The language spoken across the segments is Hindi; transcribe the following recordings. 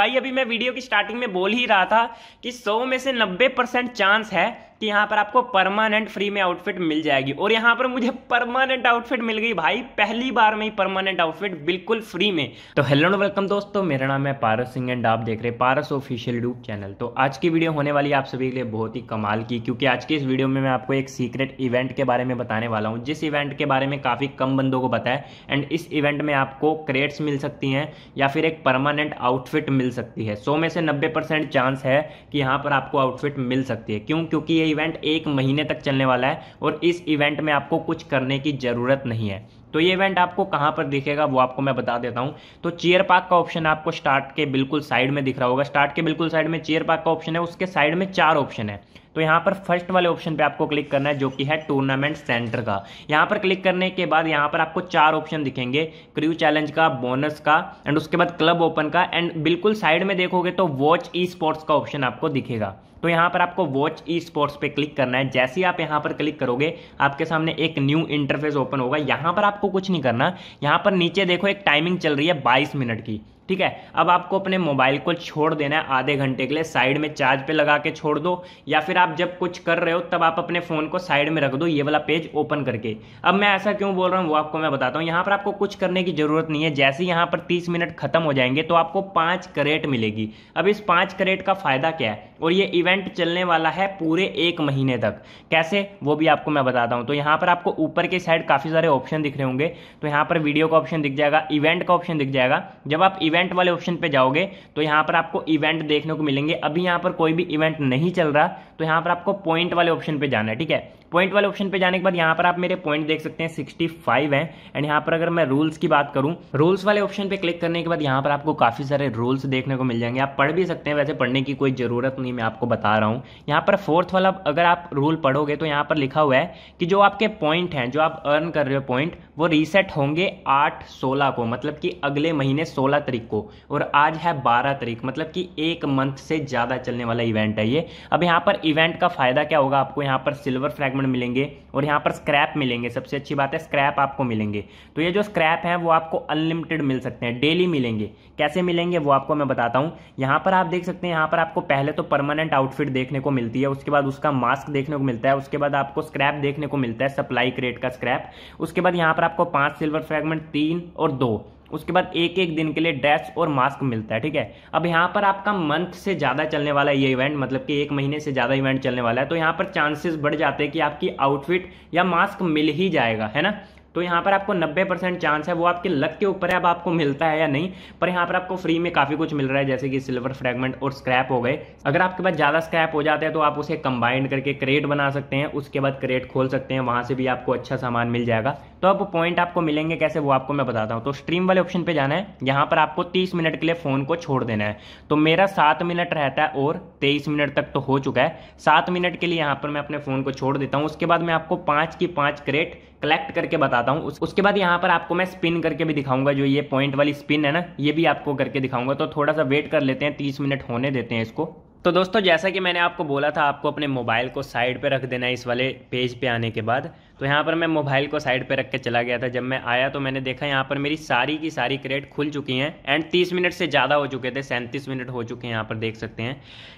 भाई अभी मैं वीडियो की स्टार्टिंग में बोल ही रहा था कि 100 में से 90 परसेंट चांस है कि यहाँ पर आपको परमानेंट फ्री में आउटफिट मिल जाएगी और यहाँ पर मुझे परमानेंट आउटफिट मिल गई भाई पहली बार में ही परमानेंट आउटफिट बिल्कुल फ्री में तो हेलो एंड वेलकम दोस्तों मेरा नाम है पारस सिंह एंड आप देख रहे हैं पारस ऑफिशियल यूट्यूब चैनल तो आज की वीडियो होने वाली आप सभी के लिए बहुत ही कमाल की क्योंकि आज की इस वीडियो में मैं आपको एक सीक्रेट इवेंट के बारे में बताने वाला हूँ जिस इवेंट के बारे में काफ़ी कम बंदों को पता है एंड इस इवेंट में आपको क्रेट्स मिल सकती हैं या फिर एक परमानेंट आउटफिट मिल सकती है सौ में से नब्बे चांस है कि यहाँ पर आपको आउटफिट मिल सकती है क्यों क्योंकि ये इवेंट एक महीने तक चलने वाला है और इस इवेंट में आपको कुछ करने की ज़रूरत नहीं है तो ये इवेंट आपको कहां पर दिखेगा वो आपको मैं बता देता हूं तो चेयर पार्क का ऑप्शन आपको स्टार्ट के बिल्कुल साइड में दिख रहा होगा स्टार्ट के बिल्कुल साइड में चेयर पार्क का ऑप्शन है उसके साइड में चार ऑप्शन है तो यहाँ पर फर्स्ट वाले ऑप्शन पे आपको क्लिक करना है जो कि है टूर्नामेंट सेंटर का यहाँ पर क्लिक करने के बाद यहाँ पर आपको चार ऑप्शन दिखेंगे क्रू चैलेंज का बोनस का एंड उसके बाद क्लब ओपन का एंड बिल्कुल साइड में देखोगे तो वॉच ई स्पोर्ट्स का ऑप्शन आपको दिखेगा तो यहाँ पर आपको वॉच ई स्पोर्ट्स पे क्लिक करना है जैसे ही आप यहाँ पर क्लिक करोगे आपके सामने एक न्यू इंटरफेस ओपन होगा यहाँ पर आपको कुछ नहीं करना यहाँ पर नीचे देखो एक टाइमिंग चल रही है बाईस मिनट की ठीक है अब आपको अपने मोबाइल को छोड़ देना है आधे घंटे के लिए साइड में चार्ज पे लगा के छोड़ दो या फिर आप जब कुछ कर रहे हो तब आप अपने फ़ोन को साइड में रख दो ये वाला पेज ओपन करके अब मैं ऐसा क्यों बोल रहा हूँ वो आपको मैं बताता हूँ यहाँ पर आपको कुछ करने की ज़रूरत नहीं है जैसे यहाँ पर तीस मिनट खत्म हो जाएंगे तो आपको पाँच करेट मिलेगी अब इस पाँच करेट का फ़ायदा क्या है और ये इवेंट चलने वाला है पूरे एक महीने तक कैसे वो भी आपको मैं बताता हूँ तो यहाँ पर आपको ऊपर के साइड काफ़ी सारे ऑप्शन दिख रहे होंगे तो यहाँ पर वीडियो का ऑप्शन दिख जाएगा इवेंट का ऑप्शन दिख जाएगा जब आप इवेंट इवेंट वाले ऑप्शन पे जाओगे तो यहाँ पर आपको इवेंट देखने को मिलेंगे अभी यहाँ पर कोई भी इवेंट नहीं चल रहा तो यहाँ पर आपको पॉइंट वाले ऑप्शन पे जाना है ठीक है पॉइंट वाले ऑप्शन पे जाने के बाद यहाँ पर आप मेरे पॉइंट देख सकते हैं 65 है एंड यहाँ पर अगर मैं रूल्स की बात करूँ रूल्स वाले ऑप्शन पे क्लिक करने के बाद यहाँ पर आपको काफ़ी सारे रूल्स देखने को मिल जाएंगे आप पढ़ भी सकते हैं वैसे पढ़ने की कोई ज़रूरत नहीं मैं आपको बता रहा हूँ यहाँ पर फोर्थ वाला अगर आप रूल पढ़ोगे तो यहाँ पर लिखा हुआ है कि जो आपके पॉइंट हैं जो आप अर्न कर रहे हो पॉइंट वो रीसेट होंगे आठ सोलह को मतलब कि अगले महीने सोलह तारीख को और आज है बारह तारीख मतलब कि एक मंथ से ज़्यादा चलने वाला इवेंट है ये अब यहाँ पर इवेंट का फ़ायदा क्या होगा आपको यहाँ पर सिल्वर फ्रैगमेंट डायमंड मिलेंगे और यहाँ पर स्क्रैप मिलेंगे सबसे अच्छी बात है स्क्रैप आपको मिलेंगे तो ये जो स्क्रैप हैं वो आपको अनलिमिटेड मिल सकते हैं डेली मिलेंगे कैसे मिलेंगे वो आपको मैं बताता हूँ यहाँ पर आप देख सकते हैं यहाँ पर आपको पहले तो परमानेंट आउटफिट देखने को मिलती है उसके बाद उसका मास्क देखने को मिलता है उसके बाद आपको स्क्रैप देखने को मिलता है सप्लाई क्रेट का स्क्रैप उसके बाद यहाँ पर आपको पाँच सिल्वर फ्रेगमेंट तीन और दो उसके बाद एक एक दिन के लिए ड्रेस और मास्क मिलता है ठीक है अब यहाँ पर आपका मंथ से ज़्यादा चलने वाला है ये इवेंट मतलब कि एक महीने से ज़्यादा इवेंट चलने वाला है तो यहाँ पर चांसेस बढ़ जाते हैं कि आपकी आउटफिट या मास्क मिल ही जाएगा है ना तो यहाँ पर आपको 90 परसेंट चांस है वो आपके लक के ऊपर है अब आपको मिलता है या नहीं पर यहाँ पर आपको फ्री में काफ़ी कुछ मिल रहा है जैसे कि सिल्वर फ्रेगमेंट और स्क्रैप हो गए अगर आपके पास ज़्यादा स्क्रैप हो जाता है तो आप उसे कंबाइंड करके क्रेट बना सकते हैं उसके बाद क्रेट खोल सकते हैं वहाँ से भी आपको अच्छा सामान मिल जाएगा तो अब पॉइंट आपको मिलेंगे कैसे वो आपको मैं बताता हूँ तो स्ट्रीम वाले ऑप्शन पे जाना है यहाँ पर आपको 30 मिनट के लिए फ़ोन को छोड़ देना है तो मेरा सात मिनट रहता है और 23 मिनट तक तो हो चुका है सात मिनट के लिए यहाँ पर मैं अपने फ़ोन को छोड़ देता हूँ उसके बाद मैं आपको पाँच की पाँच क्रेट कलेक्ट करके बताता हूँ उसके बाद यहाँ पर आपको मैं स्पिन करके भी दिखाऊंगा जो ये पॉइंट वाली स्पिन है ना ये भी आपको करके दिखाऊंगा तो थोड़ा सा वेट कर लेते हैं तीस मिनट होने देते हैं इसको तो दोस्तों जैसा कि मैंने आपको बोला था आपको अपने मोबाइल को साइड पे रख देना है इस वाले पेज पे आने के बाद तो यहाँ पर मैं मोबाइल को साइड पे रख के चला गया था जब मैं आया तो मैंने देखा यहाँ पर मेरी सारी की सारी क्रेट खुल चुकी हैं एंड 30 मिनट से ज़्यादा हो चुके थे सैंतीस मिनट हो चुके हैं यहाँ पर देख सकते हैं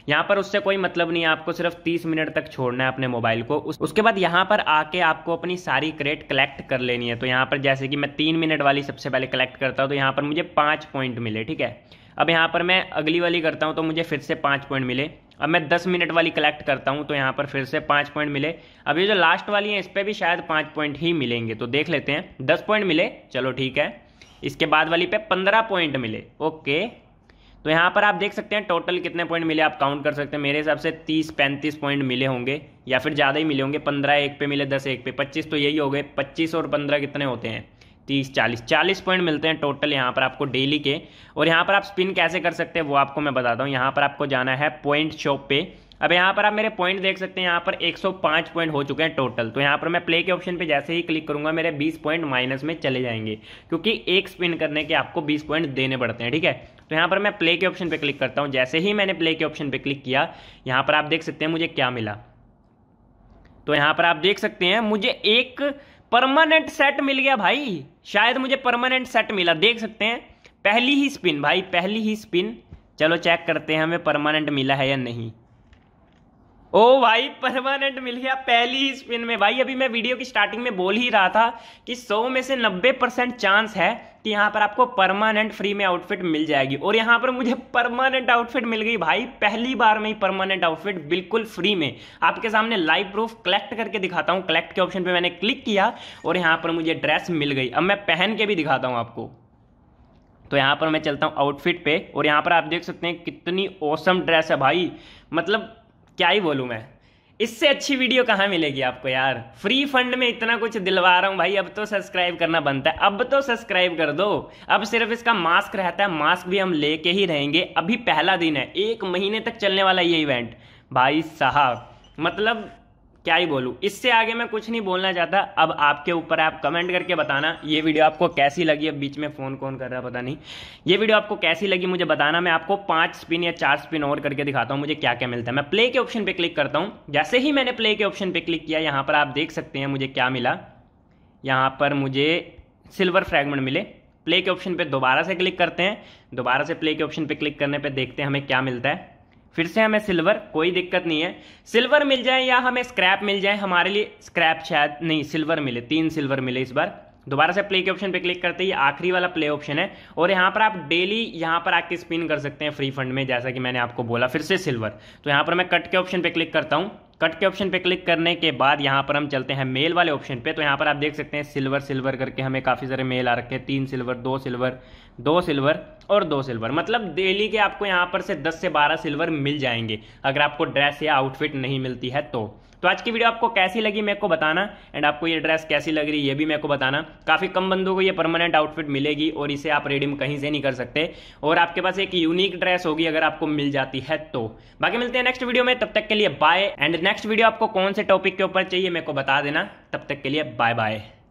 यहाँ पर उससे कोई मतलब नहीं है आपको सिर्फ तीस मिनट तक छोड़ना है अपने मोबाइल को उसके बाद यहाँ पर आके आपको अपनी सारी क्रेट कलेक्ट कर लेनी है तो यहाँ पर जैसे कि मैं तीन मिनट वाली सबसे पहले कलेक्ट करता हूँ तो यहाँ पर मुझे पाँच पॉइंट मिले ठीक है अब यहाँ पर मैं अगली वाली करता हूँ तो मुझे फिर से पाँच पॉइंट मिले अब मैं दस मिनट वाली कलेक्ट करता हूँ तो यहाँ पर फिर से पाँच पॉइंट मिले अब ये जो लास्ट वाली है इस पर भी शायद पाँच पॉइंट ही मिलेंगे तो देख लेते हैं दस पॉइंट मिले चलो ठीक है इसके बाद वाली पे पंद्रह पॉइंट मिले ओके तो यहाँ पर आप देख सकते हैं टोटल कितने पॉइंट मिले आप काउंट कर सकते हैं मेरे हिसाब से तीस पैंतीस पॉइंट मिले होंगे या फिर ज़्यादा ही मिले होंगे पंद्रह एक पे मिले दस एक पे पच्चीस तो यही हो गए पच्चीस और पंद्रह कितने होते हैं तीस चालीस चालीस पॉइंट मिलते हैं टोटल यहाँ पर आपको डेली के और यहाँ पर आप स्पिन कैसे कर सकते हैं वो आपको मैं बताता हूँ यहाँ पर आपको जाना है पॉइंट शॉप पे अब यहाँ पर आप मेरे पॉइंट देख सकते हैं यहाँ पर 105 पॉइंट हो चुके हैं टोटल तो यहाँ पर मैं प्ले के ऑप्शन पे जैसे ही क्लिक करूंगा मेरे 20 पॉइंट माइनस में चले जाएंगे क्योंकि एक स्पिन करने के आपको 20 पॉइंट देने पड़ते हैं ठीक है तो यहाँ पर मैं प्ले के ऑप्शन पे क्लिक करता हूँ जैसे ही मैंने प्ले के ऑप्शन पे क्लिक किया यहाँ पर आप देख सकते हैं मुझे क्या मिला तो यहाँ पर आप देख सकते हैं मुझे एक परमानेंट सेट मिल गया भाई शायद मुझे परमानेंट सेट मिला देख सकते हैं पहली ही स्पिन भाई पहली ही स्पिन चलो चेक करते हैं हमें परमानेंट मिला है या नहीं ओ भाई परमानेंट मिल गया पहली ही स्पिन में भाई अभी मैं वीडियो की स्टार्टिंग में बोल ही रहा था कि 100 में से 90 परसेंट चांस है कि यहाँ पर आपको परमानेंट फ्री में आउटफिट मिल जाएगी और यहाँ पर मुझे परमानेंट आउटफिट मिल गई भाई पहली बार में ही परमानेंट आउटफिट बिल्कुल फ्री में आपके सामने लाइव प्रूफ कलेक्ट करके दिखाता हूँ कलेक्ट के ऑप्शन पर मैंने क्लिक किया और यहाँ पर मुझे ड्रेस मिल गई अब मैं पहन के भी दिखाता हूँ आपको तो यहाँ पर मैं चलता हूँ आउटफिट पे और यहाँ पर आप देख सकते हैं कितनी औसम ड्रेस है भाई मतलब क्या ही बोलूँ मैं इससे अच्छी वीडियो कहाँ मिलेगी आपको यार फ्री फंड में इतना कुछ दिलवा रहा हूँ भाई अब तो सब्सक्राइब करना बनता है अब तो सब्सक्राइब कर दो अब सिर्फ इसका मास्क रहता है मास्क भी हम लेके ही रहेंगे अभी पहला दिन है एक महीने तक चलने वाला ये इवेंट भाई साहब मतलब क्या ही बोलूँ इससे आगे मैं कुछ नहीं बोलना चाहता अब आपके ऊपर आप कमेंट करके बताना ये वीडियो आपको कैसी लगी अब बीच में फ़ोन कौन कर रहा पता नहीं ये वीडियो आपको कैसी लगी मुझे बताना मैं आपको पाँच स्पिन या चार स्पिन और करके दिखाता हूँ मुझे क्या क्या मिलता है मैं प्ले के ऑप्शन पर क्लिक करता हूँ जैसे ही मैंने प्ले के ऑप्शन पर क्लिक किया यहाँ पर आप देख सकते हैं मुझे क्या मिला यहाँ पर मुझे सिल्वर फ्रैगमेंट मिले प्ले के ऑप्शन पर दोबारा से क्लिक करते हैं दोबारा से प्ले के ऑप्शन पर क्लिक करने पर देखते हैं हमें क्या मिलता है फिर से हमें सिल्वर कोई दिक्कत नहीं है सिल्वर मिल जाए या हमें स्क्रैप मिल जाए हमारे लिए स्क्रैप शायद नहीं सिल्वर मिले तीन सिल्वर मिले इस बार दोबारा से प्ले के ऑप्शन पे क्लिक करते ही आखिरी वाला प्ले ऑप्शन है और यहाँ पर आप डेली यहाँ पर आके स्पिन कर सकते हैं फ्री फंड में जैसा कि मैंने आपको बोला फिर से सिल्वर तो यहाँ पर मैं कट के ऑप्शन पे क्लिक करता हूँ कट के ऑप्शन पे क्लिक करने के बाद यहाँ पर हम चलते हैं मेल वाले ऑप्शन पे तो यहाँ पर आप देख सकते हैं सिल्वर सिल्वर करके हमें काफ़ी सारे मेल आ रखे हैं तीन सिल्वर दो सिल्वर दो सिल्वर और दो सिल्वर मतलब डेली के आपको यहाँ पर से दस से बारह सिल्वर मिल जाएंगे अगर आपको ड्रेस या आउटफिट नहीं मिलती है तो तो आज की वीडियो आपको कैसी लगी मेरे को बताना एंड आपको ये ड्रेस कैसी लग रही है ये भी मेरे को बताना काफ़ी कम बंदों को ये परमानेंट आउटफिट मिलेगी और इसे आप रेडीम कहीं से नहीं कर सकते और आपके पास एक यूनिक ड्रेस होगी अगर आपको मिल जाती है तो बाकी मिलते हैं नेक्स्ट वीडियो में तब तक के लिए बाय एंड नेक्स्ट वीडियो आपको कौन से टॉपिक के ऊपर चाहिए मेरे को बता देना तब तक के लिए बाय बाय